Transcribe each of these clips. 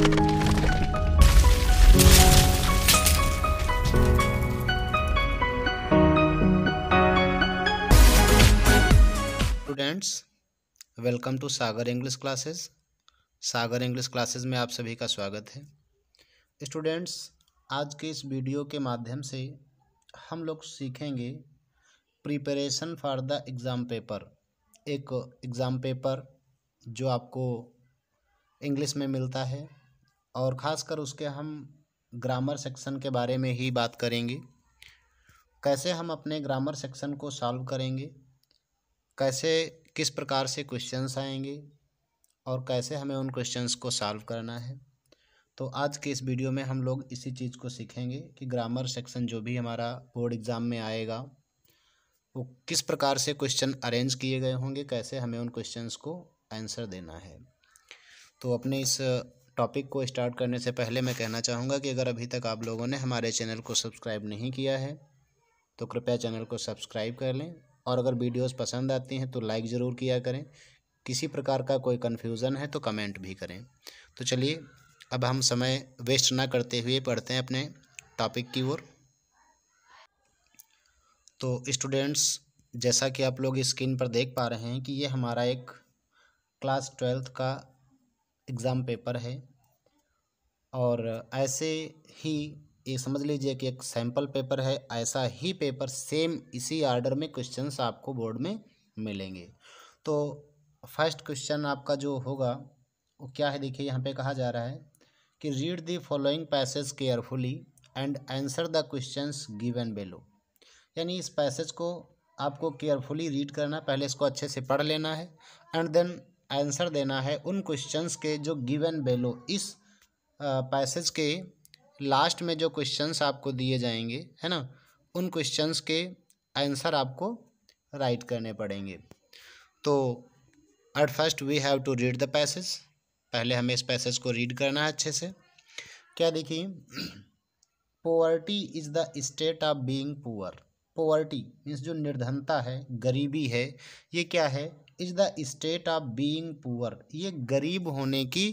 students welcome to Sagar English classes Sagar English classes में आप सभी का स्वागत है स्टूडेंट्स आज के इस वीडियो के माध्यम से हम लोग सीखेंगे preparation for the exam paper एक एग्ज़ाम पेपर जो आपको इंग्लिश में मिलता है और ख़ासकर उसके हम ग्रामर सेक्शन के बारे में ही बात करेंगे कैसे हम अपने ग्रामर सेक्शन को सॉल्व करेंगे कैसे किस प्रकार से क्वेश्चंस आएंगे और कैसे हमें उन क्वेश्चंस को सॉल्व करना है तो आज के इस वीडियो में हम लोग इसी चीज़ को सीखेंगे कि ग्रामर सेक्शन जो भी हमारा बोर्ड एग्ज़ाम में आएगा वो किस प्रकार से क्वेश्चन अरेंज किए गए होंगे कैसे हमें उन क्वेश्चंस को आंसर देना है तो अपने इस टॉपिक को स्टार्ट करने से पहले मैं कहना चाहूँगा कि अगर अभी तक आप लोगों ने हमारे चैनल को सब्सक्राइब नहीं किया है तो कृपया चैनल को सब्सक्राइब कर लें और अगर वीडियोस पसंद आती हैं तो लाइक ज़रूर किया करें किसी प्रकार का कोई कन्फ्यूज़न है तो कमेंट भी करें तो चलिए अब हम समय वेस्ट ना करते हुए पढ़ते हैं अपने टॉपिक की ओर तो स्टूडेंट्स जैसा कि आप लोग स्क्रीन पर देख पा रहे हैं कि ये हमारा एक क्लास ट्वेल्थ का एग्ज़ाम पेपर है और ऐसे ही ये समझ लीजिए कि एक सैम्पल पेपर है ऐसा ही पेपर सेम इसी आर्डर में क्वेश्चंस आपको बोर्ड में मिलेंगे तो फर्स्ट क्वेश्चन आपका जो होगा वो क्या है देखिए यहाँ पे कहा जा रहा है कि read the following passage carefully and answer the questions given below यानी इस पैसेज को आपको केयरफुली रीड करना पहले इसको अच्छे से पढ़ लेना है एंड देन आंसर देना है उन क्वेश्चंस के जो गिवन बेलो इस पैसेज के लास्ट में जो क्वेश्चंस आपको दिए जाएंगे है ना उन क्वेश्चंस के आंसर आपको राइट करने पड़ेंगे तो at first we have to read the passage पहले हमें इस पैसेज को रीड करना है अच्छे से क्या देखिए poverty is the state of being poor poverty means जो निर्धनता है गरीबी है ये क्या है is the state of being poor ये गरीब होने की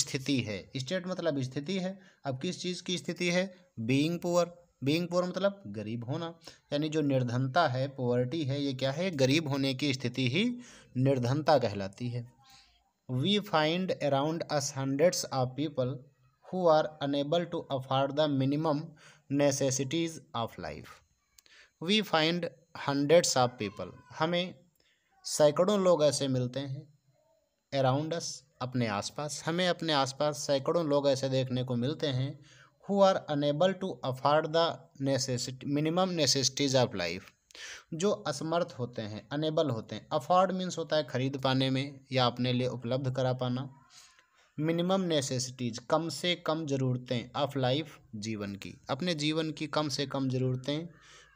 स्थिति है स्टेट मतलब स्थिति है अब किस चीज़ की स्थिति है बीइंग पुअर बीइंग पुअर मतलब गरीब होना यानी जो निर्धनता है पोवर्टी है ये क्या है गरीब होने की स्थिति ही निर्धनता कहलाती है we find around us hundreds of people who are unable to afford the minimum necessities of life we find hundreds of people हमें सैकड़ों लोग ऐसे मिलते हैं अराउंड अस अपने आसपास हमें अपने आसपास सैकड़ों लोग ऐसे देखने को मिलते हैं who are unable to afford the necessity minimum necessities of life जो असमर्थ होते हैं अनेबल होते हैं अफोर्ड मीन्स होता है खरीद पाने में या अपने लिए उपलब्ध करा पाना मिनिमम नेसेसिटीज़ कम से कम ज़रूरतें ऑफ लाइफ जीवन की अपने जीवन की कम से कम ज़रूरतें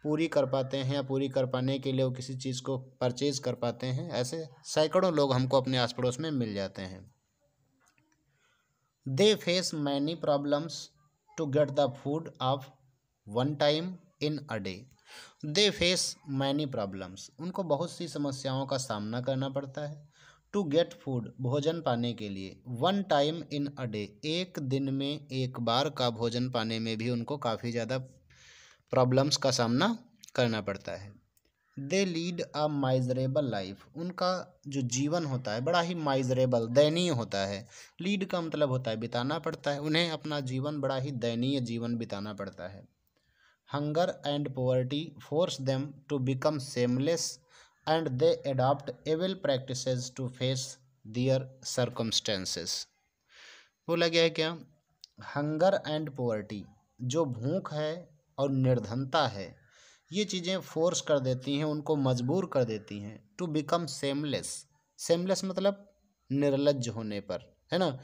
पूरी कर पाते हैं या पूरी कर पाने के लिए वो किसी चीज़ को परचेज कर पाते हैं ऐसे सैकड़ों लोग हमको अपने आस पड़ोस में मिल जाते हैं they face many problems to get the food of one time in a day they face many problems उनको बहुत सी समस्याओं का सामना करना पड़ता है टू गेट फूड भोजन पाने के लिए one time in a day एक दिन में एक बार का भोजन पाने में भी उनको काफ़ी ज़्यादा प्रॉब्लम्स का सामना करना पड़ता है they lead a miserable life उनका जो जीवन होता है बड़ा ही माइजरेबल दयनीय होता है लीड का मतलब होता है बिताना पड़ता है उन्हें अपना जीवन बड़ा ही दयनीय जीवन बिताना पड़ता है hunger and poverty force them to become shameless and they adopt evil practice to face their circumstances बोला गया है क्या हंगर एंड पोवर्टी जो भूख है और निर्धनता है ये चीज़ें फोर्स कर देती हैं उनको मजबूर कर देती हैं टू बिकम सेमलेस सेमलेस मतलब निर्लज होने पर है ना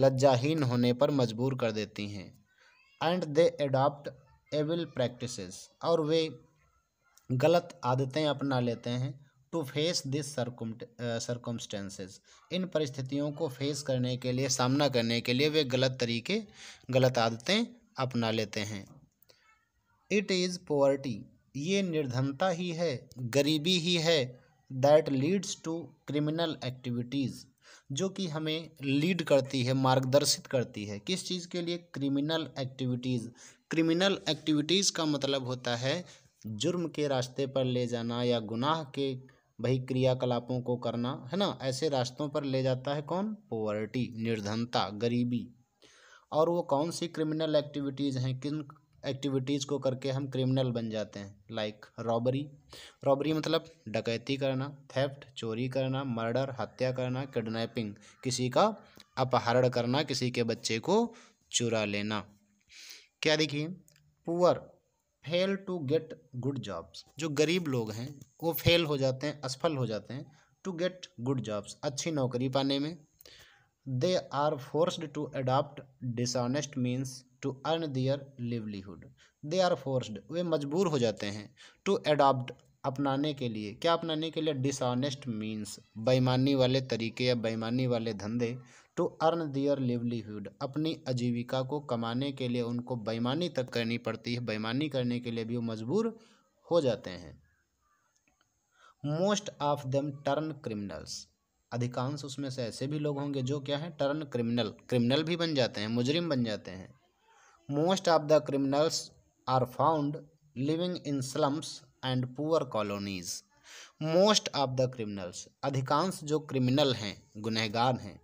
लज्जाहीन होने पर मजबूर कर देती हैं and they adopt evil practices और वे गलत आदतें अपना लेते हैं टू फेस दिस सरकमस्टेंसेस इन परिस्थितियों को फेस करने के लिए सामना करने के लिए वे गलत तरीके गलत आदतें अपना लेते हैं इट इज़ पोवर्टी ये निर्धनता ही है गरीबी ही है that leads to criminal activities जो कि हमें लीड करती है मार्गदर्शित करती है किस चीज़ के लिए क्रिमिनल एक्टिविटीज़ क्रिमिनल एक्टिविटीज़ का मतलब होता है जुर्म के रास्ते पर ले जाना या गुनाह के वही क्रियाकलापों को करना है ना ऐसे रास्तों पर ले जाता है कौन पोवर्टी निर्धनता गरीबी और वो कौन सी क्रिमिनल एक्टिविटीज़ हैं किन एक्टिविटीज़ को करके हम क्रिमिनल बन जाते हैं लाइक रॉबरी रॉबरी मतलब डकैती करना थेफ्ट चोरी करना मर्डर हत्या करना किडनैपिंग किसी का अपहरण करना किसी के बच्चे को चुरा लेना क्या देखिए poor fail to get good jobs जो गरीब लोग हैं वो फेल हो जाते हैं असफल हो जाते हैं टू गेट गुड जॉब्स अच्छी नौकरी पाने में they are forced to adopt dishonest means to earn their livelihood they are forced वे मजबूर हो जाते हैं टू एडॉप्ट अपनाने के लिए क्या अपनाने के लिए डिसऑनेस्ट मीन्स बेईमानी वाले तरीके या बेईमानी वाले धंधे टू अर्न दियर लिवलीहुड अपनी आजीविका को कमाने के लिए उनको बेईमानी तक करनी पड़ती है बेईमानी करने के लिए भी वो मजबूर हो जाते हैं most of them turn criminals अधिकांश उसमें से ऐसे भी लोग होंगे जो क्या है टर्न क्रिमिनल क्रिमिनल भी बन जाते हैं मुजरिम बन जाते हैं most of the criminals are found living in slums and poor colonies most of the criminals अधिकांश जो क्रिमिनल हैं गुनहगार हैं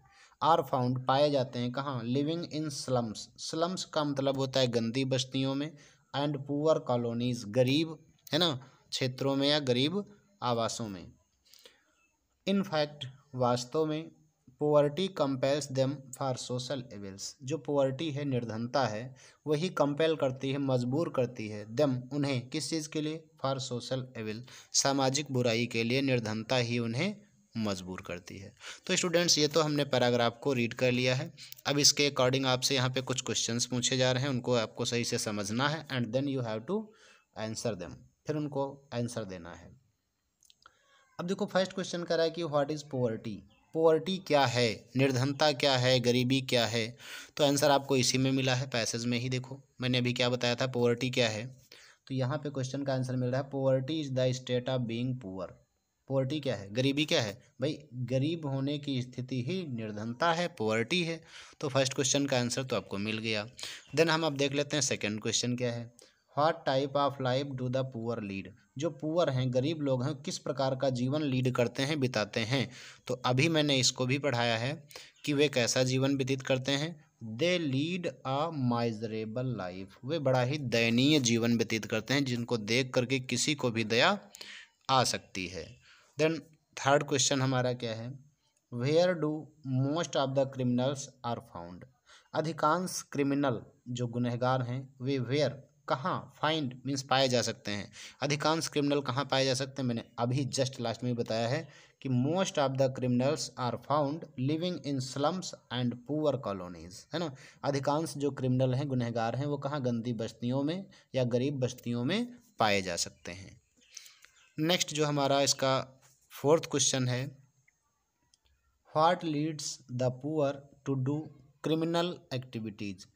आर फाउंड पाए जाते हैं कहाँ लिविंग इन स्लम्स स्लम्स का मतलब होता है गंदी बस्तियों में एंड पुअर कॉलोनीज गरीब है ना क्षेत्रों में या गरीब आवासों में इनफैक्ट वास्तव में poverty compels them for social evils जो पोवर्टी है निर्धनता है वही कंपेल करती है मजबूर करती है देम उन्हें किस चीज़ के लिए फॉर सोशल एवेल सामाजिक बुराई के लिए निर्धनता ही उन्हें मजबूर करती है तो स्टूडेंट्स ये तो हमने पैराग्राफ को रीड कर लिया है अब इसके अकॉर्डिंग आपसे यहाँ पे कुछ क्वेश्चंस पूछे जा रहे हैं उनको आपको सही से समझना है and then you have to answer them फिर उनको आंसर देना है अब देखो फर्स्ट क्वेश्चन करा है कि व्हाट इज़ पोवर्टी पोवर्टी क्या है निर्धनता क्या है गरीबी क्या है तो आंसर आपको इसी में मिला है पैसेज में ही देखो मैंने अभी क्या बताया था पोवर्टी क्या है तो यहाँ पे क्वेश्चन का आंसर मिल रहा है poverty is the state of being poor poverty क्या है गरीबी क्या है भाई गरीब होने की स्थिति ही निर्धनता है पोवर्टी है तो फर्स्ट क्वेश्चन का आंसर तो आपको मिल गया देन हम अब देख लेते हैं सेकेंड क्वेश्चन क्या है what type of life do the poor lead जो पुअर हैं गरीब लोग हैं किस प्रकार का जीवन लीड करते हैं बिताते हैं तो अभी मैंने इसको भी पढ़ाया है कि वे कैसा जीवन व्यतीत करते हैं they lead a miserable life वे बड़ा ही दयनीय जीवन व्यतीत करते हैं जिनको देख करके किसी को भी दया आ सकती है देन थर्ड क्वेश्चन हमारा क्या है where do most of the criminals are found अधिकांश क्रिमिनल जो गुनहगार हैं वे वेयर कहाँ फाइंड मीन्स पाए जा सकते हैं अधिकांश क्रिमिनल कहाँ पाए जा सकते हैं मैंने अभी जस्ट लास्ट में बताया है कि most of the criminals are found living in slums and poor colonies है ना अधिकांश जो क्रिमिनल हैं गुनहगार हैं वो कहाँ गंदी बस्तियों में या गरीब बस्तियों में पाए जा सकते हैं नेक्स्ट जो हमारा इसका फोर्थ क्वेश्चन है what leads the poor to do criminal activities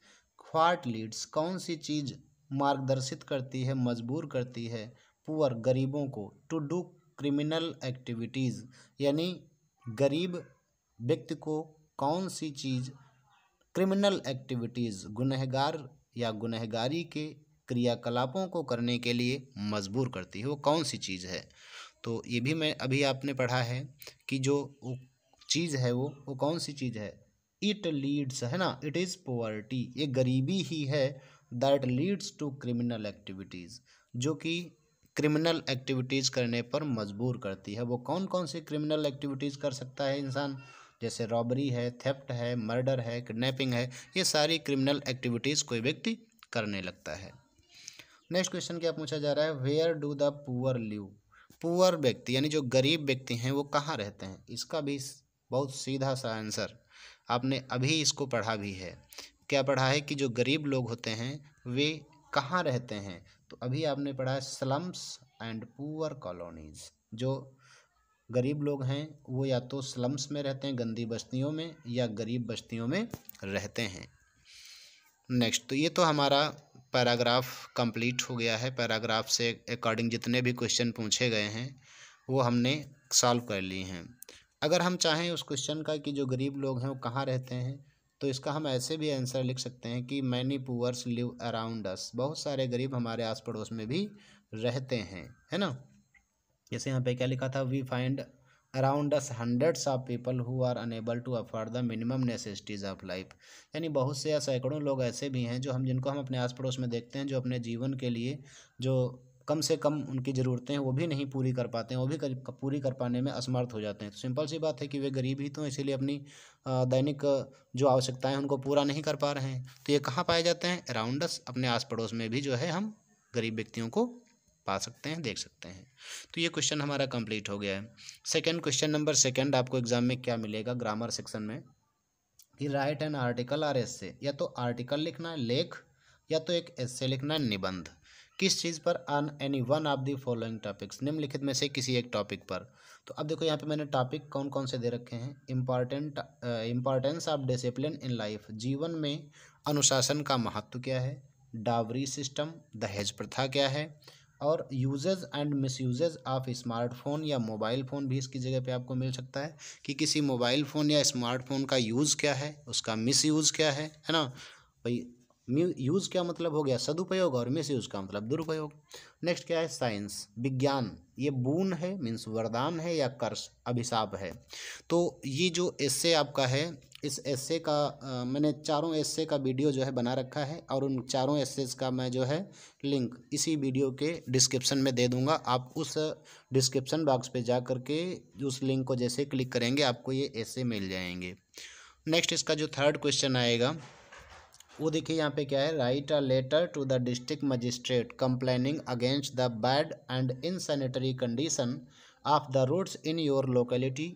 what leads कौन सी चीज़ मार्गदर्शित करती है मजबूर करती है पुअर गरीबों को टू डू क्रिमिनल एक्टिविटीज़ यानी गरीब व्यक्ति को कौन सी चीज़ क्रिमिनल एक्टिविटीज़ गुनहगार या गुनहगारी के क्रियाकलापों को करने के लिए मजबूर करती है वो कौन सी चीज़ है तो ये भी मैं अभी आपने पढ़ा है कि जो वो चीज़ है वो वो कौन सी चीज़ है इट लीड्स है ना इट इज़ पोवर्टी ये गरीबी ही है that leads to criminal activities जो कि क्रिमिनल एक्टिविटीज़ करने पर मजबूर करती है वो कौन कौन सी क्रिमिनल एक्टिविटीज़ कर सकता है इंसान जैसे रॉबरी है थेफ्ट है मर्डर है किडनैपिंग है ये सारी क्रिमिनल एक्टिविटीज़ कोई व्यक्ति करने लगता है नेक्स्ट क्वेश्चन क्या पूछा जा रहा है where do the poor live poor व्यक्ति यानी जो गरीब व्यक्ति हैं वो कहाँ रहते हैं इसका भी बहुत सीधा सा आंसर आपने अभी इसको पढ़ा भी है क्या पढ़ा है कि जो गरीब लोग होते हैं वे कहाँ रहते हैं तो अभी आपने पढ़ा है स्लम्स एंड पुअर कॉलोनीज़ जो गरीब लोग हैं वो या तो स्लम्स में रहते हैं गंदी बस्तियों में या गरीब बस्तियों में रहते हैं नेक्स्ट तो ये तो हमारा पैराग्राफ कंप्लीट हो गया है पैराग्राफ से अकॉर्डिंग जितने भी क्वेश्चन पूछे गए हैं वो हमने सॉल्व कर लिए हैं अगर हम चाहें उस क्वेश्चन का कि जो गरीब लोग हैं वो कहाँ रहते हैं तो इसका हम ऐसे भी आंसर लिख सकते हैं कि many poors live around us बहुत सारे गरीब हमारे आस पड़ोस में भी रहते हैं है ना जैसे यहाँ पे क्या लिखा था we find around us hundreds of people who are unable to afford the minimum necessities of life यानी बहुत से या सैकड़ों लोग ऐसे भी हैं जो हम जिनको हम अपने आस पड़ोस में देखते हैं जो अपने जीवन के लिए जो कम से कम उनकी ज़रूरतें हैं वो भी नहीं पूरी कर पाते हैं वो भी कर, पूरी कर पाने में असमर्थ हो जाते हैं तो सिंपल सी बात है कि वे गरीब ही तो इसीलिए अपनी दैनिक जो आवश्यकताएं उनको पूरा नहीं कर पा रहे हैं तो ये कहाँ पाए जाते हैं अराउंडस अपने आस पड़ोस में भी जो है हम गरीब व्यक्तियों को पा सकते हैं देख सकते हैं तो ये क्वेश्चन हमारा कंप्लीट हो गया है सेकेंड क्वेश्चन नंबर सेकेंड आपको एग्जाम में क्या मिलेगा ग्रामर सेक्शन में कि write an article or essay या तो आर्टिकल लिखना है लेख या तो एक एस लिखना है निबंध किस चीज़ पर on any one of the following topics निम्नलिखित में से किसी एक टॉपिक पर तो अब देखो यहाँ पे मैंने टॉपिक कौन कौन से दे रखे हैं important importance of discipline in life जीवन में अनुशासन का महत्व क्या है डावरी सिस्टम दहेज प्रथा क्या है और uses and uses of smartphone या मोबाइल फ़ोन भी इसकी जगह पे आपको मिल सकता है कि किसी मोबाइल फ़ोन या स्मार्टफोन का यूज़ क्या है उसका मिस क्या है है ना भाई यूज़ क्या मतलब हो गया सदुपयोग और मिस यूज़ का मतलब दुरुपयोग नेक्स्ट क्या है साइंस विज्ञान ये बून है मीन्स वरदान है या कर्स अभिशाप है तो ये जो एस्से आपका है इस एस्से का आ, मैंने चारों एस्से का वीडियो जो है बना रखा है और उन चारों एस्सेज का मैं जो है लिंक इसी वीडियो के डिस्क्रिप्शन में दे दूंगा आप उस डिस्क्रिप्शन बॉक्स पे जा कर के उस लिंक को जैसे क्लिक करेंगे आपको ये एस्से मिल जाएंगे नेक्स्ट इसका जो थर्ड क्वेश्चन आएगा वो देखिए यहाँ पे क्या है write a letter to the district magistrate complaining against the bad and insanitary condition of the roads in your locality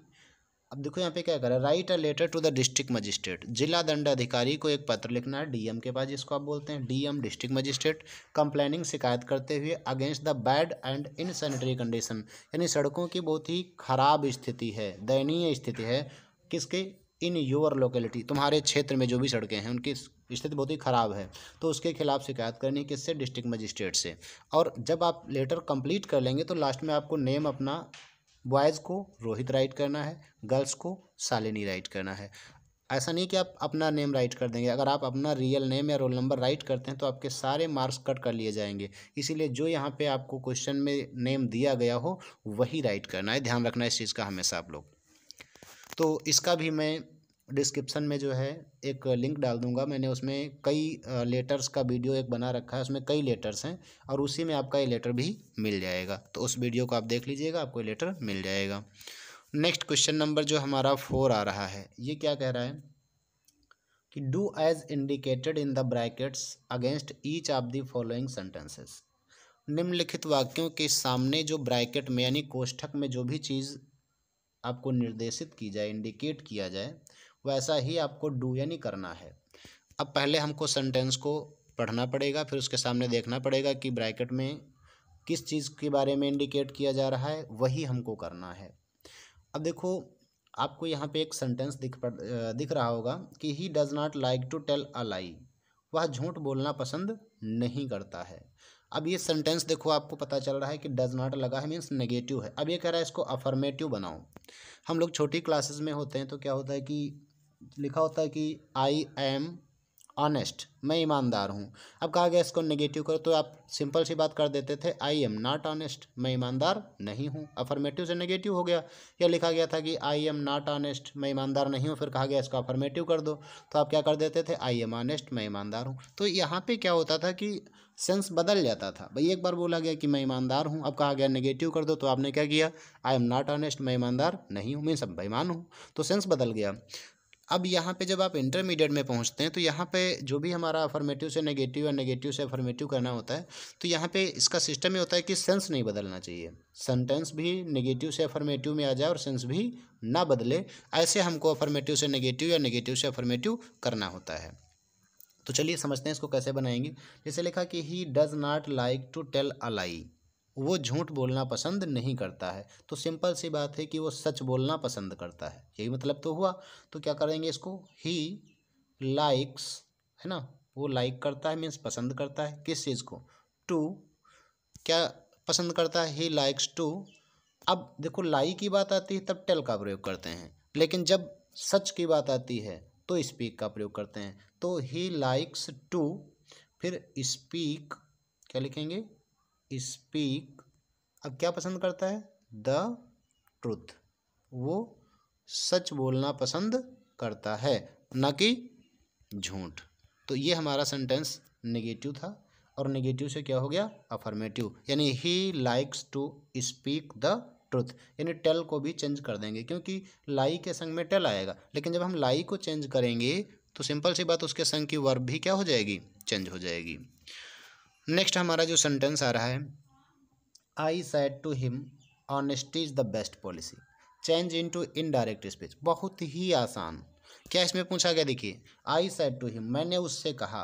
अब देखो यहाँ पे क्या करें write a letter to the district magistrate जिला दंडाधिकारी को एक पत्र लिखना है डीएम के पास जिसको आप बोलते हैं डीएम डिस्ट्रिक्ट मजिस्ट्रेट कंप्लेनिंग शिकायत करते हुए against the bad and insanitary condition यानी सड़कों की बहुत ही खराब स्थिति है दयनीय स्थिति है किसके इन योर लोकेलिटी तुम्हारे क्षेत्र में जो भी सड़कें हैं उनकी स्थिति बहुत ही ख़राब है तो उसके खिलाफ शिकायत करनी किससे डिस्ट्रिक्ट मजिस्ट्रेट से और जब आप लेटर कंप्लीट कर लेंगे तो लास्ट में आपको नेम अपना बॉयज़ को रोहित राइट करना है गर्ल्स को सालिनी राइट करना है ऐसा नहीं कि आप अपना नेम राइट कर देंगे अगर आप अपना रियल नेम या रोल नंबर राइट करते हैं तो आपके सारे मार्क्स कट कर लिए जाएंगे इसीलिए जो यहाँ पे आपको क्वेश्चन में नेम दिया गया हो वही राइट करना है ध्यान रखना इस चीज़ का हमेशा आप लोग तो इसका भी मैं डिस्क्रिप्शन में जो है एक लिंक डाल दूंगा मैंने उसमें कई लेटर्स का वीडियो एक बना रखा है उसमें कई लेटर्स हैं और उसी में आपका ये लेटर भी मिल जाएगा तो उस वीडियो को आप देख लीजिएगा आपको ये लेटर मिल जाएगा नेक्स्ट क्वेश्चन नंबर जो हमारा फोर आ रहा है ये क्या कह रहा है कि do as indicated in the brackets against each of the following sentences निम्नलिखित वाक्यों के सामने जो ब्रैकेट में यानी कोष्ठक में जो भी चीज़ आपको निर्देशित की जाए इंडिकेट किया जाए वैसा ही आपको डू यानी करना है अब पहले हमको सेंटेंस को पढ़ना पड़ेगा फिर उसके सामने देखना पड़ेगा कि ब्रैकेट में किस चीज़ के बारे में इंडिकेट किया जा रहा है वही हमको करना है अब देखो आपको यहाँ पे एक सेंटेंस दिख पड़ दिख रहा होगा कि he does not like to tell a lie वह झूठ बोलना पसंद नहीं करता है अब ये सेंटेंस देखो आपको पता चल रहा है कि डज नॉट लगा है मीन्स नेगेटिव है अब ये कह रहा है इसको अफर्मेटिव बनाओ हम लोग छोटी क्लासेस में होते हैं तो क्या होता है कि लिखा होता है कि आई एम ऑनेस्ट मैं ईमानदार हूँ अब कहा गया इसको नेगेटिव करो तो आप सिंपल सी बात कर देते थे आई एम नॉट ऑनेस्ट मैं ईमानदार नहीं हूँ अफर्मेटिव से नेगेटिव हो गया या लिखा गया था कि आई एम नॉट ऑनेस्ट मैं ईमानदार नहीं हूँ फिर कहा गया इसको अफर्मेटिव कर दो तो आप क्या कर देते थे आई एम ऑनेस्ट मैं ईमानदार हूँ तो यहाँ पर क्या होता था कि सेंस बदल जाता था भाई एक बार बोला गया कि मैं ईमानदार हूँ अब कहा गया नेगेटिव कर दो तो आपने क्या किया आई एम नॉट ऑनेस्ट मैं ईमानदार नहीं हूँ मैं सब बेईमान हूँ तो सेंस बदल गया अब यहाँ पे जब आप इंटरमीडिएट में पहुँचते हैं तो यहाँ पे जो भी हमारा अफर्मेटिव से नेगेटिव या नेगेटिव से अफर्मेटिव करना होता है तो यहाँ पे इसका सिस्टम ये होता है कि सेंस नहीं बदलना चाहिए सेंटेंस भी नेगेटिव से अफर्मेटिव में आ जाए और सेंस भी ना बदले ऐसे हमको अफर्मेटिव से नेगेटिव या नेगेटिव से अफर्मेटिव करना होता है तो चलिए समझते हैं इसको कैसे बनाएंगे जैसे लिखा कि he does not like to tell a lie वो झूठ बोलना पसंद नहीं करता है तो सिंपल सी बात है कि वो सच बोलना पसंद करता है यही मतलब तो हुआ तो क्या करेंगे इसको ही लाइक्स है ना वो लाइक करता है मीन्स पसंद करता है किस चीज़ को टू क्या पसंद करता है ही लाइक्स टू अब देखो लाई की बात आती है तब टेल का प्रयोग करते हैं लेकिन जब सच की बात आती है तो स्पीक का प्रयोग करते हैं तो ही लाइक्स टू फिर स्पीक क्या लिखेंगे स्पीक अब क्या पसंद करता है द ट्रुथ वो सच बोलना पसंद करता है न कि झूठ तो ये हमारा सेंटेंस नेगेटिव था और नेगेटिव से क्या हो गया अफर्मेटिव यानी he likes to speak the truth यानी टेल को भी चेंज कर देंगे क्योंकि लाई के संग में टेल आएगा लेकिन जब हम लाई को चेंज करेंगे तो सिंपल सी बात उसके संग की वर्ब भी क्या हो जाएगी चेंज हो जाएगी नेक्स्ट हमारा जो सेंटेंस आ रहा है I said to him honesty is the best policy change into indirect speech बहुत ही आसान क्या इसमें पूछा गया देखिए आई सैड टू हिम मैंने उससे कहा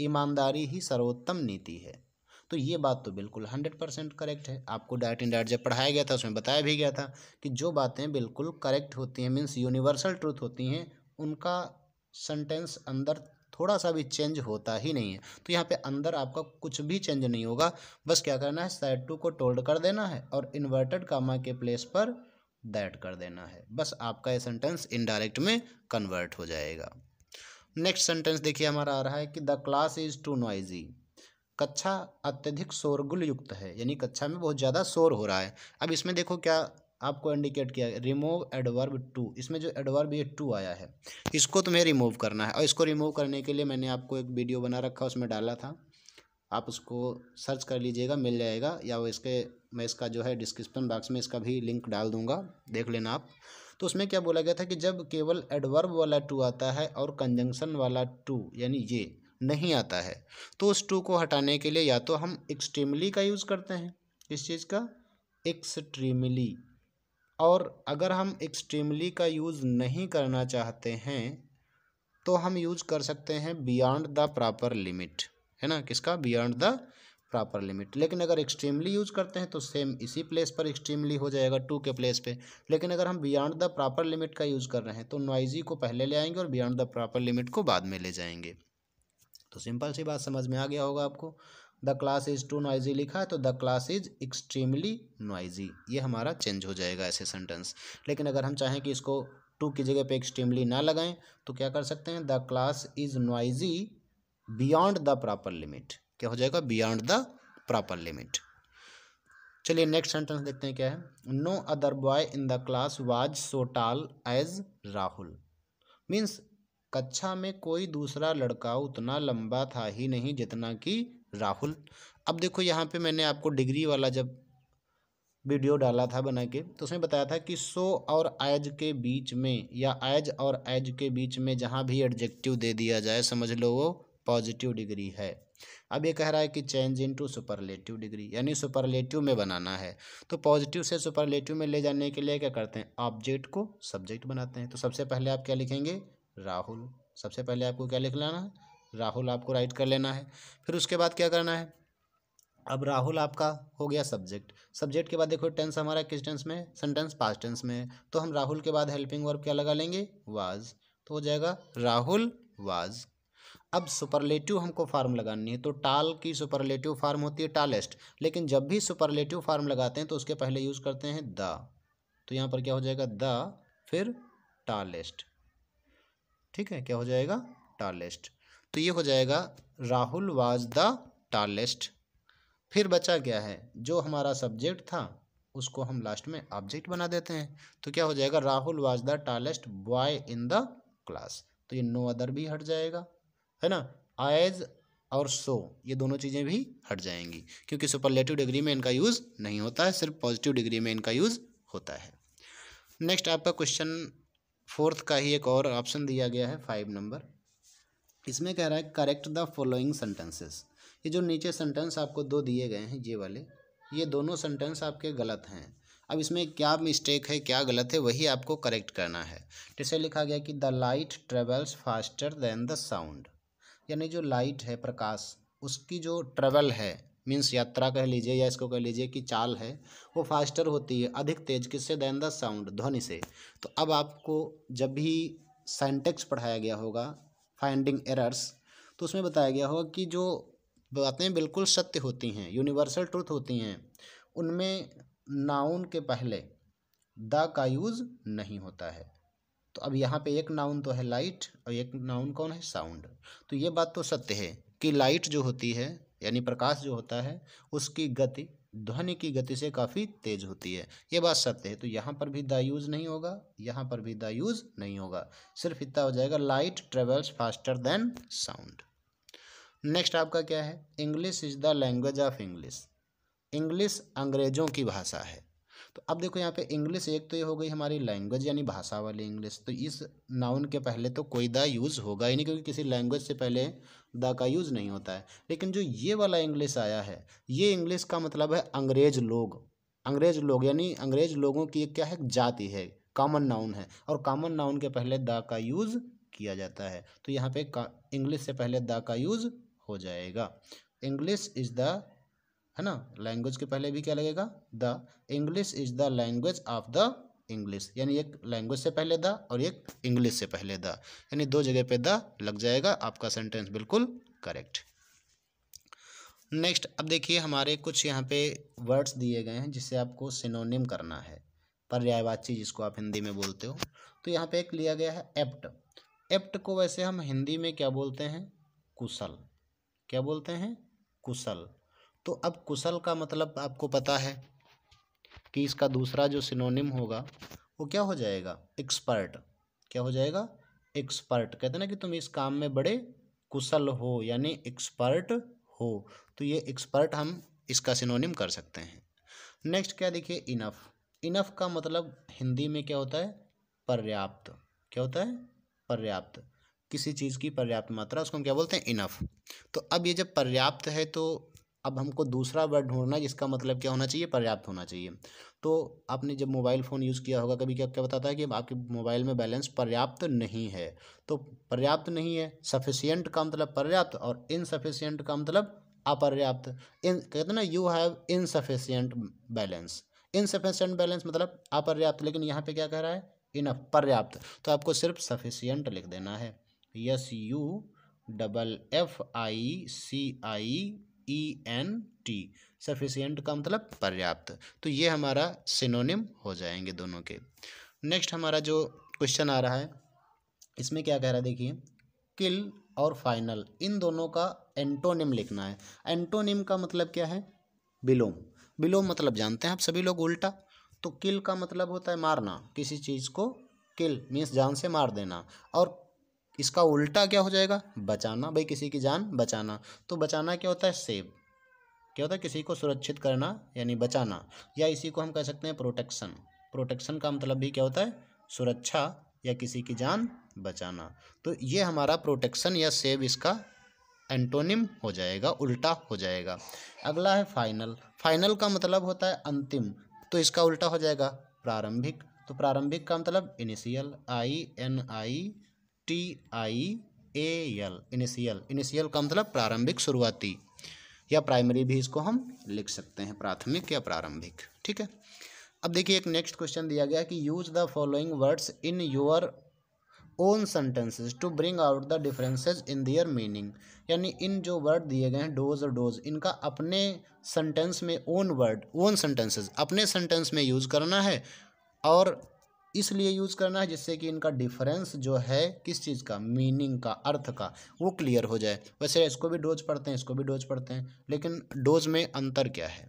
ईमानदारी ही सर्वोत्तम नीति है तो ये बात तो बिल्कुल हंड्रेड परसेंट करेक्ट है आपको डायरेक्ट इनडायरेक्ट जब पढ़ाया गया था उसमें बताया भी गया था कि जो बातें बिल्कुल करेक्ट होती हैं मीन्स यूनिवर्सल ट्रूथ होती हैं उनका सेंटेंस अंदर थोड़ा सा भी चेंज होता ही नहीं है तो यहाँ पे अंदर आपका कुछ भी चेंज नहीं होगा बस क्या करना है साइड टू को टोल्ड कर देना है और इन्वर्टेड कामा के प्लेस पर दैट कर देना है बस आपका ये सेंटेंस इनडायरेक्ट में कन्वर्ट हो जाएगा नेक्स्ट सेंटेंस देखिए हमारा आ रहा है कि the class is too noisy कक्षा अत्यधिक शोरगुल युक्त है यानी कक्षा में बहुत ज़्यादा शोर हो रहा है अब इसमें देखो क्या आपको इंडिकेट किया रिमूव एडवर्ब टू इसमें जो एडवर्ब ये टू आया है इसको तुम्हें रिमूव करना है और इसको रिमूव करने के लिए मैंने आपको एक वीडियो बना रखा उसमें डाला था आप उसको सर्च कर लीजिएगा मिल जाएगा या वो इसके मैं इसका जो है डिस्क्रिप्शन बॉक्स में इसका भी लिंक डाल दूंगा देख लेना आप तो उसमें क्या बोला गया था कि जब केवल एडवर्ब वाला टू आता है और कंजंक्शन वाला टू यानी ये नहीं आता है तो उस टू को हटाने के लिए या तो हम एक्सट्रीमली का यूज़ करते हैं इस चीज़ का एक्सट्रीमली और अगर हम एक्सट्रीमली का यूज़ नहीं करना चाहते हैं तो हम यूज कर सकते हैं बियॉन्ड द प्रॉपर लिमिट है ना किसका बियॉन्ड द प्रॉपर लिमिट लेकिन अगर एक्सट्रीमली यूज करते हैं तो सेम इसी प्लेस पर एक्सट्रीमली हो जाएगा टू के प्लेस पे लेकिन अगर हम बियॉन्ड द प्रॉपर लिमिट का यूज़ कर रहे हैं तो नॉइजी को पहले ले आएंगे और बियॉन्ड द प्रॉपर लिमिट को बाद में ले जाएंगे तो सिंपल सी बात समझ में आ गया होगा आपको the class is too noisy लिखा है तो the class is extremely noisy ये हमारा चेंज हो जाएगा ऐसे सेंटेंस लेकिन अगर हम चाहें कि इसको टू की जगह पे एक्सट्रीमली ना लगाएं तो क्या कर सकते हैं the class is noisy beyond the proper limit क्या हो जाएगा बियॉन्ड द प्रॉपर लिमिट चलिए नेक्स्ट सेंटेंस देखते हैं क्या है no other boy in the class was so tall as Rahul means कक्षा में कोई दूसरा लड़का उतना लंबा था ही नहीं जितना कि राहुल अब देखो यहाँ पे मैंने आपको डिग्री वाला जब वीडियो डाला था बना के तो उसमें बताया था कि सो और एज के बीच में या एज और ऐज के बीच में जहाँ भी एडजेक्टिव दे दिया जाए समझ लो वो पॉजिटिव डिग्री है अब ये कह रहा है कि change into superlative degree यानी सुपरलेटिव में बनाना है तो पॉजिटिव से सुपरलेटिव में ले जाने के लिए क्या करते हैं ऑब्जेक्ट को सब्जेक्ट बनाते हैं तो सबसे पहले आप क्या लिखेंगे राहुल सबसे पहले आपको क्या लिख लेना है राहुल आपको राइट कर लेना है फिर उसके बाद क्या करना है अब राहुल आपका हो गया सब्जेक्ट सब्जेक्ट के बाद देखो टेंस हमारा किस टेंस में सेंटेंस पास टेंस में तो हम राहुल के बाद हेल्पिंग वर्ब क्या लगा लेंगे वाज तो हो जाएगा राहुल वाज अब सुपरलेटिव हमको फार्म लगानी है तो टाल की सुपरलेटिव फार्म होती है टालेस्ट लेकिन जब भी सुपरलेटिव फार्म लगाते हैं तो उसके पहले यूज़ करते हैं द तो यहाँ पर क्या हो जाएगा द फिर टालेस्ट ठीक है क्या हो जाएगा टालेस्ट तो ये हो जाएगा राहुल वाज द टालेस्ट फिर बचा क्या है जो हमारा सब्जेक्ट था उसको हम लास्ट में ऑब्जेक्ट बना देते हैं तो क्या हो जाएगा Rahul was the tallest boy in the class तो ये नो अदर भी हट जाएगा है ना आयज और सो ये दोनों चीज़ें भी हट जाएंगी क्योंकि सुपरलेटिव डिग्री में इनका यूज़ नहीं होता है सिर्फ पॉजिटिव डिग्री में इनका यूज़ होता है नेक्स्ट आपका क्वेश्चन फोर्थ का ही एक और ऑप्शन दिया गया है फाइव नंबर इसमें कह रहा है करेक्ट द फॉलोइंग सेंटेंसेस ये जो नीचे सेंटेंस आपको दो दिए गए हैं ये वाले ये दोनों सेंटेंस आपके गलत हैं अब इसमें क्या मिस्टेक है क्या गलत है वही आपको करेक्ट करना है जैसे लिखा गया कि the light travels faster than the sound यानी जो लाइट है प्रकाश उसकी जो ट्रेवल है मीन्स यात्रा कह लीजिए या इसको कह लीजिए कि चाल है वो फास्टर होती है अधिक तेज़ किससे दैन द साउंड ध्वनि से तो अब आपको जब भी साइंटेक्स पढ़ाया गया होगा फाइंडिंग एरर्स तो उसमें बताया गया होगा कि जो बातें बिल्कुल सत्य होती हैं यूनिवर्सल ट्रूथ होती हैं उनमें नाउन के पहले द का यूज़ नहीं होता है तो अब यहाँ पे एक नाउन तो है लाइट और एक नाउन कौन है साउंड तो ये बात तो सत्य है कि लाइट जो होती है यानी प्रकाश जो होता है उसकी गति ध्वनि की गति से काफ़ी तेज होती है ये बात सत्य है तो यहाँ पर भी द यूज़ नहीं होगा यहाँ पर भी दायूज यूज़ नहीं होगा सिर्फ इतना हो जाएगा light travels faster than sound next आपका क्या है English is the language of English English अंग्रेज़ों की भाषा है तो अब देखो यहाँ पे इंग्लिश एक तो ये हो गई हमारी लैंग्वेज यानी भाषा वाली इंग्लिश तो इस नाउन के पहले तो कोई द यूज़ होगा ही नहीं क्योंकि किसी लैंग्वेज से पहले द का यूज़ नहीं होता है लेकिन जो ये वाला इंग्लिश आया है ये इंग्लिश का मतलब है अंग्रेज लोग अंग्रेज लोग यानी अंग्रेज लोगों की क्या है जाति है कॉमन नाउन है और कॉमन नाउन के पहले द का यूज़ किया जाता है तो यहाँ पे इंग्लिश से पहले द का यूज़ हो जाएगा इंग्लिश इज़ द है ना लैंग्वेज के पहले भी क्या लगेगा the English is the language of the English यानी एक लैंग्वेज से पहले द और एक इंग्लिश से पहले द यानी दो जगह पे द लग जाएगा आपका सेंटेंस बिल्कुल करेक्ट नेक्स्ट अब देखिए हमारे कुछ यहाँ पे वर्ड्स दिए गए हैं जिसे आपको सिनोनिम करना है पर्यायवाची जिसको आप हिंदी में बोलते हो तो यहाँ पे एक लिया गया है एप्ट एप्ट को वैसे हम हिंदी में क्या बोलते हैं कुशल क्या बोलते हैं कुशल तो अब कुशल का मतलब आपको पता है कि इसका दूसरा जो सिनोनिम होगा वो क्या हो जाएगा एक्सपर्ट क्या हो जाएगा एक्सपर्ट कहते हैं ना कि तुम इस काम में बड़े कुशल हो यानी एक्सपर्ट हो तो ये एक्सपर्ट हम इसका सिनोनिम कर सकते हैं नेक्स्ट क्या देखिए इनफ इनफ का मतलब हिंदी में क्या होता है पर्याप्त क्या होता है पर्याप्त किसी चीज़ की पर्याप्त मात्रा उसको हम क्या बोलते हैं इनफ तो अब ये जब पर्याप्त है तो अब हमको दूसरा वर्ड ढूंढना जिसका मतलब क्या होना चाहिए पर्याप्त होना चाहिए तो आपने जब मोबाइल फ़ोन यूज़ किया होगा कभी क्या क्या बताता है कि आपके मोबाइल में बैलेंस पर्याप्त नहीं है तो पर्याप्त नहीं है सफिशियंट का मतलब पर्याप्त और इनसफिशियंट का मतलब अपर्याप्त इन कहते ना you have insufficient balance insufficient balance मतलब अपर्याप्त लेकिन यहाँ पर क्या कह रहा है इन पर्याप्त तो आपको सिर्फ सफिशियंट लिख देना है S U double F I C I E N T sufficient का मतलब पर्याप्त तो ये हमारा सिनोनिम हो जाएंगे दोनों के नेक्स्ट हमारा जो क्वेश्चन आ रहा है इसमें क्या कह रहा है देखिए किल और फाइनल इन दोनों का एंटोनिम लिखना है एंटोनिम का मतलब क्या है बिलोम विलोम मतलब जानते हैं आप सभी लोग उल्टा तो किल का मतलब होता है मारना किसी चीज़ को किल मीन्स जान से मार देना और इसका उल्टा क्या हो जाएगा बचाना भाई किसी की जान बचाना तो बचाना क्या होता है सेव क्या होता है किसी को सुरक्षित करना यानी बचाना या इसी को हम कह सकते हैं प्रोटेक्शन प्रोटेक्शन का मतलब भी क्या होता है सुरक्षा या किसी की जान बचाना तो ये हमारा प्रोटेक्शन या सेव इसका एंटोनिम हो जाएगा उल्टा हो जाएगा अगला है फाइनल फाइनल का मतलब होता है अंतिम तो इसका उल्टा हो जाएगा प्रारंभिक तो प्रारंभिक का मतलब initial I N I T I A L initial initial का मतलब प्रारंभिक शुरुआती या प्राइमरी भी इसको हम लिख सकते हैं प्राथमिक या प्रारंभिक ठीक है अब देखिए एक नेक्स्ट क्वेश्चन दिया गया कि use the following words in your own sentences to bring out the differences in their meaning यानी इन जो वर्ड दिए गए हैं डोज और डोज इनका अपने सेंटेंस में ओन वर्ड ओन सेंटेंसेज अपने सेंटेंस में यूज़ करना है और इसलिए यूज़ करना है जिससे कि इनका डिफरेंस जो है किस चीज़ का मीनिंग का अर्थ का वो क्लियर हो जाए वैसे इसको भी डोज पढ़ते हैं इसको भी डोज पढ़ते हैं लेकिन डोज में अंतर क्या है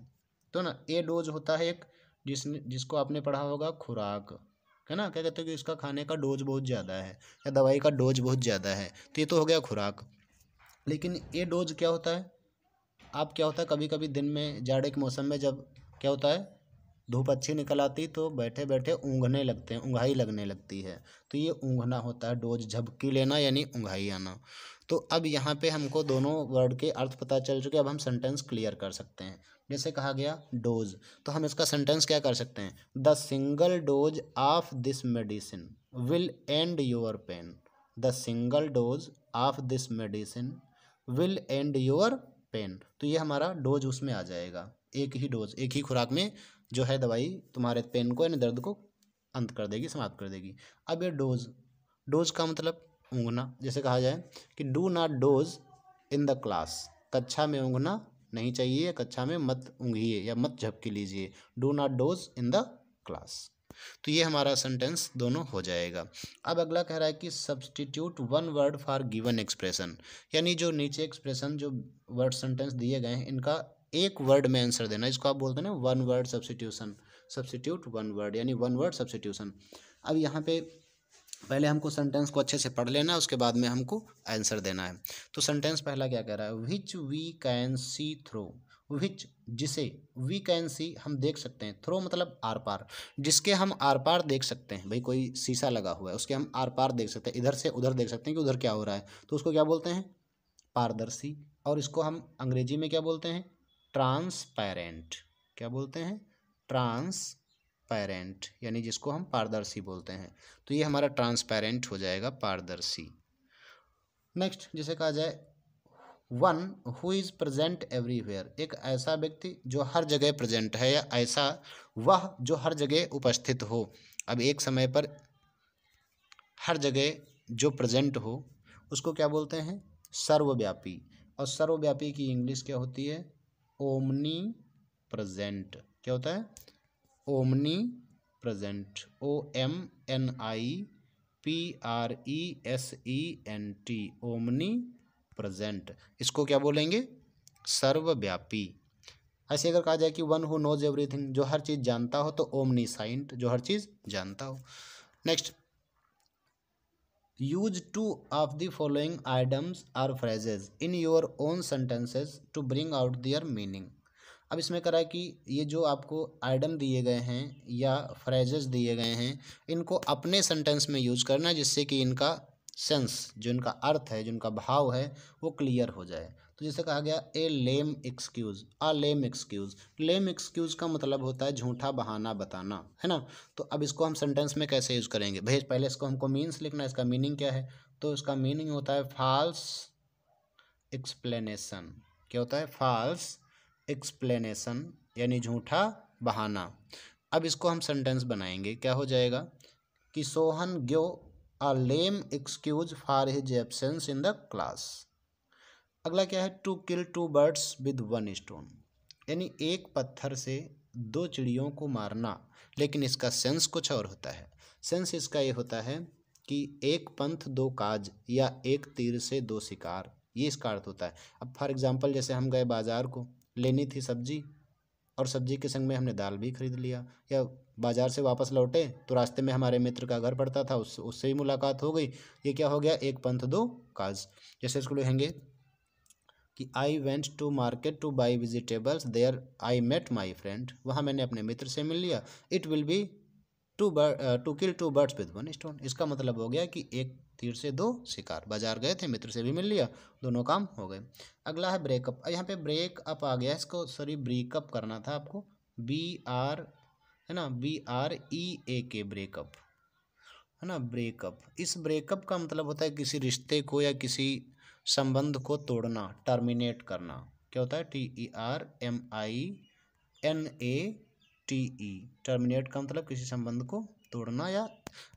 तो ना ए डोज होता है एक जिस जिसको आपने पढ़ा होगा खुराक है ना क्या कहते हैं कि इसका खाने का डोज बहुत ज़्यादा है या दवाई का डोज बहुत ज़्यादा है तो ये तो हो गया खुराक लेकिन ये डोज क्या होता है आप क्या होता है कभी कभी दिन में जाड़े के मौसम में जब क्या होता है धूप अच्छी निकल आती तो बैठे बैठे ऊँघने लगते हैं ऊँघाई लगने लगती है तो ये ऊँघना होता है डोज झपकी लेना यानी ऊँघाई आना तो अब यहाँ पे हमको दोनों वर्ड के अर्थ पता चल चुके अब हम सेंटेंस क्लियर कर सकते हैं जैसे कहा गया डोज तो हम इसका सेंटेंस क्या कर सकते हैं the single dose of this medicine will end your pain the single dose of this medicine will end your pain तो ये हमारा डोज उसमें आ जाएगा एक ही डोज एक ही खुराक में जो है दवाई तुम्हारे पेन को यानी दर्द को अंत कर देगी समाप्त कर देगी अब यह डोज डोज का मतलब ऊँगना जैसे कहा जाए कि do not doze in the class कक्षा में ऊँगना नहीं चाहिए या कक्षा में मत ऊँघिए या मत झपकी लीजिए do not doze in the class तो ये हमारा सेंटेंस दोनों हो जाएगा अब अगला कह रहा है कि substitute one word for given expression यानी जो नीचे एक्सप्रेशन जो वर्ड सेंटेंस दिए गए हैं इनका एक वर्ड में आंसर देना इसको आप बोलते हैं ना one word substitution substitute one word यानी वन वर्ड सब्सिट्यूशन अब यहाँ पे पहले हमको सेंटेंस को अच्छे से पढ़ लेना है उसके बाद में हमको आंसर देना है तो सेंटेंस पहला क्या कह रहा है which we can see through which जिसे वी कैन सी हम देख सकते हैं थ्रो मतलब आर पार जिसके हम आर पार देख सकते हैं भाई कोई शीशा लगा हुआ है उसके हम आर पार देख सकते हैं इधर से उधर देख सकते हैं कि उधर क्या हो रहा है तो उसको क्या बोलते हैं पारदर्शी और इसको हम अंग्रेजी में क्या बोलते हैं ट्रांसपेरेंट क्या बोलते हैं ट्रांसपेरेंट यानी जिसको हम पारदर्शी बोलते हैं तो ये हमारा ट्रांसपेरेंट हो जाएगा पारदर्शी नेक्स्ट जिसे कहा जाए one who is present everywhere एक ऐसा व्यक्ति जो हर जगह प्रजेंट है या ऐसा वह जो हर जगह उपस्थित हो अब एक समय पर हर जगह जो प्रजेंट हो उसको क्या बोलते हैं सर्वव्यापी और सर्वव्यापी की इंग्लिश क्या होती है ओमनी प्रजेंट क्या होता है omnipresent O M N I P R E S E N T omnipresent इसको क्या बोलेंगे सर्वव्यापी ऐसे अगर कहा जाए कि वन हु नोज एवरीथिंग जो हर चीज़ जानता हो तो ओमनी साइंट जो हर चीज़ जानता हो next use two of the following items or phrases in your own sentences to bring out their meaning अब इसमें करा कि ये जो आपको आइडम दिए गए हैं या फ्रेजेस दिए गए हैं इनको अपने सेंटेंस में यूज करना जिससे कि इनका सेंस जो इनका अर्थ है जो इनका भाव है वो क्लियर हो जाए तो जैसे कहा गया a lame excuse a lame excuse lame excuse का मतलब होता है झूठा बहाना बताना है ना तो अब इसको हम सेंटेंस में कैसे यूज़ करेंगे भेज पहले इसको हमको मीन्स लिखना है इसका मीनिंग क्या है तो इसका मीनिंग होता है फाल्स एक्सप्लेनेशन क्या होता है फाल्स एक्सप्लेनेशन यानी झूठा बहाना अब इसको हम सेंटेंस बनाएंगे क्या हो जाएगा कि Sohan gave a lame excuse for his absence in the class अगला क्या है to kill two birds with one stone यानी एक पत्थर से दो चिड़ियों को मारना लेकिन इसका सेंस कुछ और होता है सेंस इसका ये होता है कि एक पंथ दो काज या एक तीर से दो शिकार ये इसका अर्थ होता है अब फॉर एग्जांपल जैसे हम गए बाज़ार को लेनी थी सब्जी और सब्जी के संग में हमने दाल भी खरीद लिया या बाज़ार से वापस लौटे तो रास्ते में हमारे मित्र का घर पड़ता था उससे उससे ही मुलाकात हो गई ये क्या हो गया एक पंथ दो काज जैसे इसको लिखेंगे कि I went to market to buy vegetables there I met my friend वहाँ मैंने अपने मित्र से मिल लिया it will be two bird to kill two birds with one stone इसका मतलब हो गया कि एक तीर से दो शिकार बाजार गए थे मित्र से भी मिल लिया दोनों काम हो गए अगला है ब्रेकअप यहाँ पे ब्रेक अप आ गया इसको सॉरी ब्रेकअप करना था आपको बी आर है ना बी आर ई ए के ब्रेकअप है ना ब्रेकअप इस ब्रेकअप का मतलब होता है किसी रिश्ते को या किसी संबंध को तोड़ना टर्मिनेट करना क्या होता है T E R M I N A T E terminate का मतलब किसी संबंध को तोड़ना या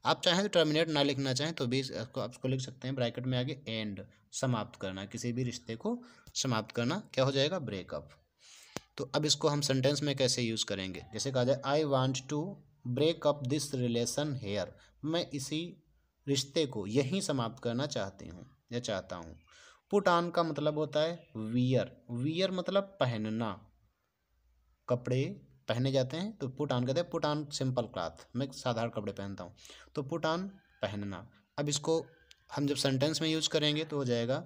आप चाहें तो टर्मिनेट ना लिखना चाहें तो भी इसको आप इसको लिख सकते हैं ब्रैकेट में आगे एंड समाप्त करना किसी भी रिश्ते को समाप्त करना क्या हो जाएगा ब्रेकअप तो अब इसको हम सेंटेंस में कैसे यूज़ करेंगे जैसे कहा जाए I want to break up this relation here मैं इसी रिश्ते को यहीं समाप्त करना चाहती हूँ या चाहता हूँ पुट ऑन का मतलब होता है वियर वियर मतलब पहनना कपड़े पहने जाते हैं तो पुट ऑन कहते हैं पुट ऑन सिंपल क्लाथ मैं साधारण कपड़े पहनता हूँ तो पुट ऑन पहनना अब इसको हम जब सेंटेंस में यूज करेंगे तो हो जाएगा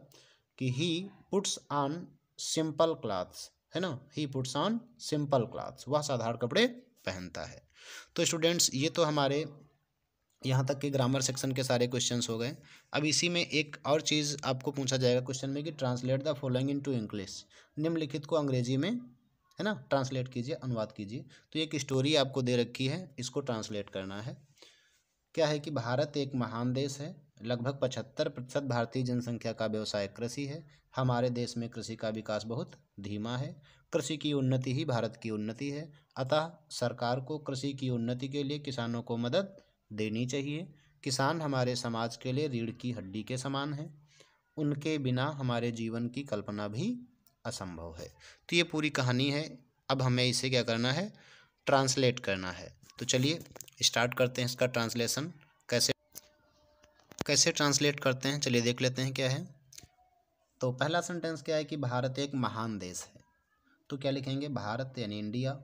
कि he puts on simple clothes है ना he puts on simple clothes वह साधारण कपड़े पहनता है तो स्टूडेंट्स ये तो हमारे यहाँ तक के ग्रामर सेक्शन के सारे क्वेश्चन हो गए अब इसी में एक और चीज़ आपको पूछा जाएगा क्वेश्चन में कि translate the following into English निम्नलिखित को अंग्रेजी में है ना ट्रांसलेट कीजिए अनुवाद कीजिए तो एक स्टोरी आपको दे रखी है इसको ट्रांसलेट करना है क्या है कि भारत एक महान देश है लगभग पचहत्तर प्रतिशत भारतीय जनसंख्या का व्यवसाय कृषि है हमारे देश में कृषि का विकास बहुत धीमा है कृषि की उन्नति ही भारत की उन्नति है अतः सरकार को कृषि की उन्नति के लिए किसानों को मदद देनी चाहिए किसान हमारे समाज के लिए रीढ़ की हड्डी के समान है उनके बिना हमारे जीवन की कल्पना भी असंभव है तो ये पूरी कहानी है अब हमें इसे क्या करना है ट्रांसलेट करना है तो चलिए स्टार्ट करते हैं इसका ट्रांसलेशन कैसे कैसे ट्रांसलेट करते हैं चलिए देख लेते हैं क्या है तो पहला सेंटेंस क्या है कि भारत एक महान देश है तो क्या लिखेंगे भारत यानी इंडिया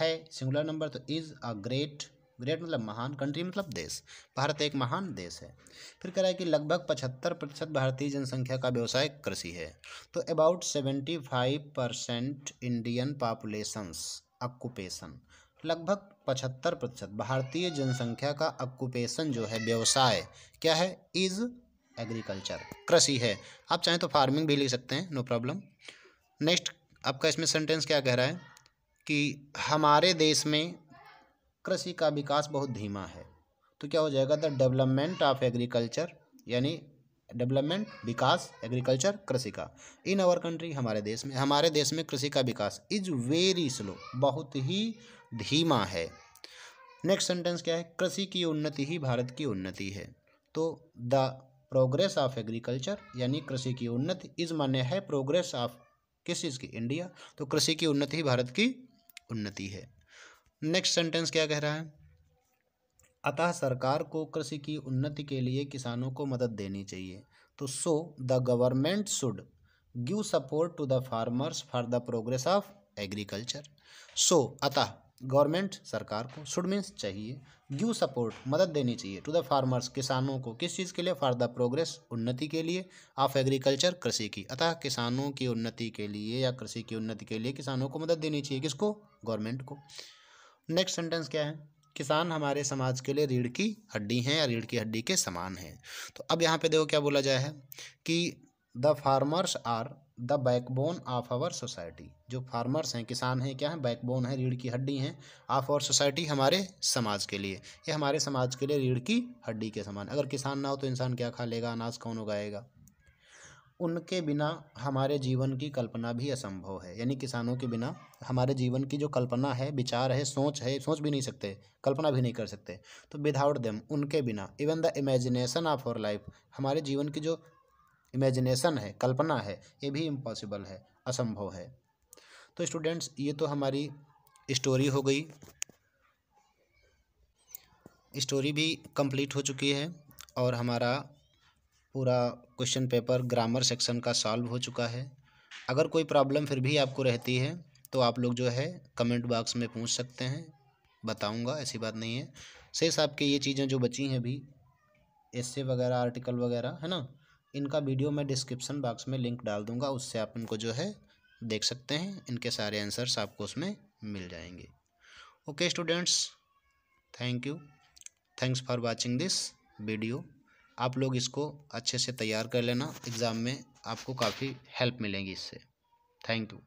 है सिंगुलर नंबर तो इज़ अ ग्रेट ग्रेट मतलब महान कंट्री मतलब देश भारत एक महान देश है फिर कह रहा है कि लगभग पचहत्तर प्रतिशत भारतीय जनसंख्या का व्यवसाय कृषि है तो about seventy five percent Indian populations occupation लगभग पचहत्तर प्रतिशत भारतीय जनसंख्या का ऑक्यूपेशन जो है व्यवसाय क्या है इज एग्रीकल्चर कृषि है आप चाहें तो फार्मिंग भी ले सकते हैं नो प्रॉब्लम नेक्स्ट आपका इसमें सेंटेंस क्या कह रहा है कि हमारे देश में कृषि का विकास बहुत धीमा है तो क्या हो जाएगा द डेवलपमेंट ऑफ एग्रीकल्चर यानी डेवलपमेंट विकास एग्रीकल्चर कृषि का इन आवर कंट्री हमारे देश में हमारे देश में कृषि का विकास इज वेरी स्लो बहुत ही धीमा है नेक्स्ट सेंटेंस क्या है कृषि की उन्नति ही भारत की उन्नति है तो द प्रोग्रेस ऑफ एग्रीकल्चर यानी कृषि की उन्नति इज मान्य है प्रोग्रेस ऑफ किस चीज़ की इंडिया तो कृषि की उन्नति ही भारत की उन्नति है नेक्स्ट सेंटेंस क्या कह रहा है अतः सरकार को कृषि की उन्नति के लिए किसानों को मदद देनी चाहिए तो so the government should give support to the farmers for the progress of agriculture so अतः गवर्नमेंट सरकार को शुड मीन्स चाहिए गिव सपोर्ट मदद देनी चाहिए टू द फार्मर्स किसानों को किस चीज़ के लिए फॉर द प्रोग्रेस उन्नति के लिए ऑफ एग्रीकल्चर कृषि की अतः किसानों की उन्नति के लिए या कृषि की उन्नति के लिए किसानों को मदद देनी चाहिए किसको गवर्नमेंट को नेक्स्ट सेंटेंस क्या है किसान हमारे समाज के लिए रीढ़ की हड्डी हैं या रीढ़ की हड्डी के समान हैं तो अब यहाँ पे देखो क्या बोला जाए है कि the farmers are the backbone of our society जो फार्मर्स हैं किसान हैं क्या हैं बैकबोन है रीढ़ की हड्डी हैं ऑफ आवर सोसाइटी हमारे समाज के लिए ये हमारे समाज के लिए रीढ़ की हड्डी के समान अगर किसान ना हो तो इंसान क्या खा लेगा अनाज कौन उगाएगा उनके बिना हमारे जीवन की कल्पना भी असंभव है यानी किसानों के बिना हमारे जीवन की जो कल्पना है विचार है सोच है सोच भी नहीं सकते कल्पना भी नहीं कर सकते तो विदाउट देम उनके बिना even the imagination of our life हमारे जीवन की जो इमेजिनेशन है कल्पना है ये भी इम्पॉसिबल है असंभव है तो स्टूडेंट्स ये तो हमारी स्टोरी हो गई स्टोरी भी कंप्लीट हो चुकी है और हमारा पूरा क्वेश्चन पेपर ग्रामर सेक्शन का सॉल्व हो चुका है अगर कोई प्रॉब्लम फिर भी आपको रहती है तो आप लोग जो है कमेंट बॉक्स में पूछ सकते हैं बताऊंगा ऐसी बात नहीं है शेष आपके ये चीज़ें जो बची हैं अभी एस्से वगैरह आर्टिकल वगैरह है ना इनका वीडियो मैं डिस्क्रिप्शन बॉक्स में लिंक डाल दूंगा उससे आप इनको जो है देख सकते हैं इनके सारे आंसर्स आपको उसमें मिल जाएंगे okay students thank you thanks for watching this video आप लोग इसको अच्छे से तैयार कर लेना एग्ज़ाम में आपको काफ़ी हेल्प मिलेगी इससे थैंक यू